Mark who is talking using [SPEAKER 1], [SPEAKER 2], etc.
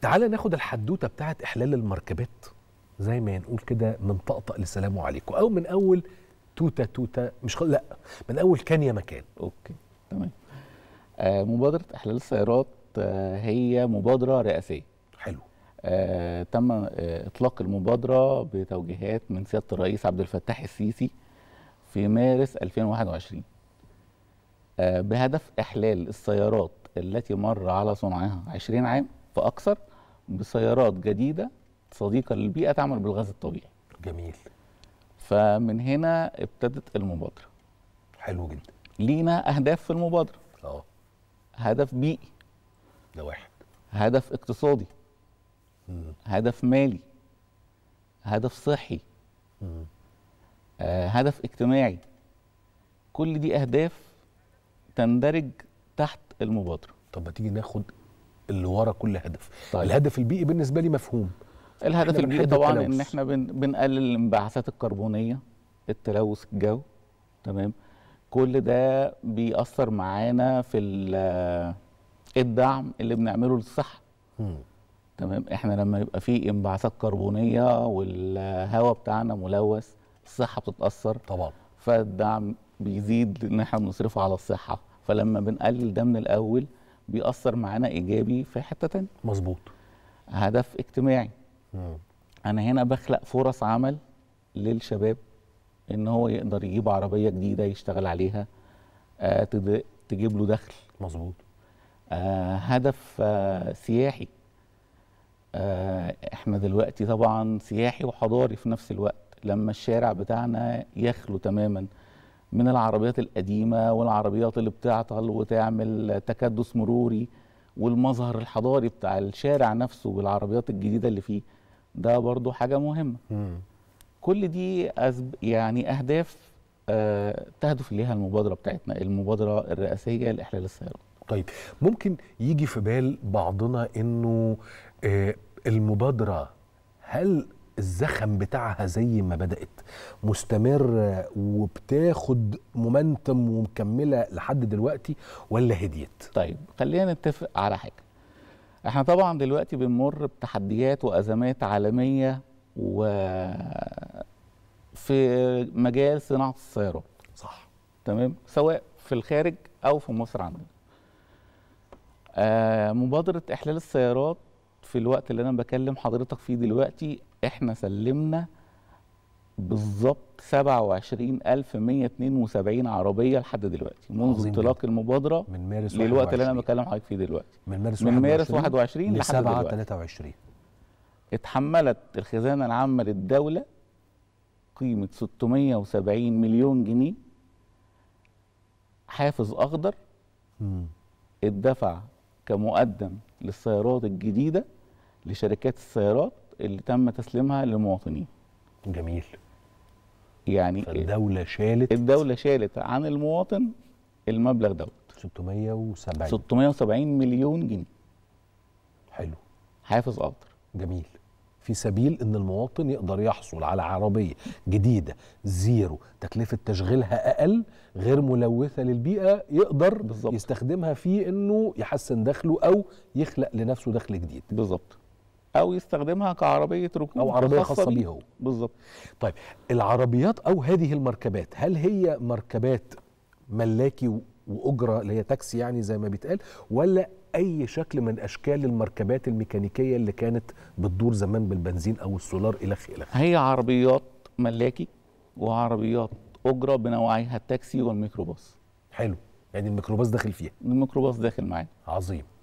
[SPEAKER 1] تعالى ناخد الحدوته بتاعه احلال المركبات زي ما نقول كده من طقطق لسلام عليكم او من اول توته توته مش خل... لا من اول كان يا مكان
[SPEAKER 2] اوكي تمام آه مبادره احلال السيارات آه هي مبادره رئاسيه حلو آه تم آه اطلاق المبادره بتوجيهات من سياده الرئيس عبد الفتاح السيسي في مارس 2021 آه بهدف احلال السيارات التي مر على صنعها 20 عام فاكثر بسيارات جديده صديقه للبيئه تعمل بالغاز
[SPEAKER 1] الطبيعي جميل
[SPEAKER 2] فمن هنا ابتدت المبادره حلو جدا لينا اهداف في المبادره اه هدف بيئي ده واحد هدف اقتصادي مم. هدف مالي هدف صحي مم. آه هدف اجتماعي كل دي اهداف تندرج تحت المبادره طب ما تيجي ناخد اللي ورا كل
[SPEAKER 1] هدف طيب. الهدف البيئي بالنسبه لي مفهوم الهدف البيئي طبعا ان
[SPEAKER 2] احنا بنقلل الانبعاثات الكربونيه التلوث الجو تمام كل ده بيأثر معانا في إيه الدعم اللي بنعمله للصحه تمام احنا لما يبقى في انبعاثات كربونيه والهواء بتاعنا ملوث الصحه بتتاثر طبعا فالدعم بيزيد ان احنا بنصرفه على الصحه فلما بنقلل ده من الاول بيأثر معانا إيجابي في حتة تانية مظبوط هدف اجتماعي مم. أنا هنا بخلق فرص عمل للشباب إن هو يقدر يجيب عربية جديدة يشتغل عليها آه تجيب له دخل مظبوط آه هدف آه سياحي آه احنا دلوقتي طبعا سياحي وحضاري في نفس الوقت لما الشارع بتاعنا يخلو تماما من العربيات القديمه والعربيات اللي بتعطل وتعمل تكدس مروري والمظهر الحضاري بتاع الشارع نفسه بالعربيات الجديده اللي فيه ده برضو حاجه مهمه م. كل دي أزب يعني اهداف أه تهدف ليها المبادره بتاعتنا
[SPEAKER 1] المبادره الرئاسيه لاحلال السيارات طيب ممكن يجي في بال بعضنا انه آه المبادره هل الزخم بتاعها زي ما بدات مستمر وبتاخد مومنتم ومكمله لحد دلوقتي ولا هديت طيب خلينا نتفق على حاجه احنا
[SPEAKER 2] طبعا دلوقتي بنمر بتحديات وازمات عالميه و في مجال صناعه السيارات صح تمام سواء في الخارج او في مصر عندنا آه مبادره احلال السيارات في الوقت اللي انا بكلم حضرتك فيه دلوقتي احنا سلمنا بالظبط 27172 عربيه لحد دلوقتي منذ انطلاق المبادره من مارس للوقت اللي انا بكلم حضرتك فيه دلوقتي
[SPEAKER 1] من مارس من مارس 21 لحد 7 23
[SPEAKER 2] اتحملت الخزانه العامه للدوله قيمه 670 مليون جنيه حافز اخضر امم اتدفع كمقدم للسيارات الجديده لشركات السيارات اللي تم تسليمها للمواطنين جميل يعني الدولة شالت الدولة شالت عن المواطن
[SPEAKER 1] المبلغ دوت 670 670 مليون جنيه حلو حافز قطر جميل في سبيل ان المواطن يقدر يحصل على عربيه جديده زيرو تكلفه تشغيلها اقل غير ملوثه للبيئه يقدر بالزبط. يستخدمها في انه يحسن دخله او يخلق لنفسه دخل جديد بالظبط
[SPEAKER 2] او يستخدمها كعربيه ركوب او عربيه خاصه, خاصة بيه هو
[SPEAKER 1] بالظبط طيب العربيات او هذه المركبات هل هي مركبات ملاكي واجره اللي هي تاكسي يعني زي ما بيتقال ولا اي شكل من اشكال المركبات الميكانيكيه اللي كانت بتدور زمان بالبنزين او السولار الى اخره
[SPEAKER 2] هي عربيات ملاكي وعربيات اجره بنوعيها التاكسي والميكروباص حلو يعني الميكروباص داخل فيها الميكروباص داخل معايا عظيم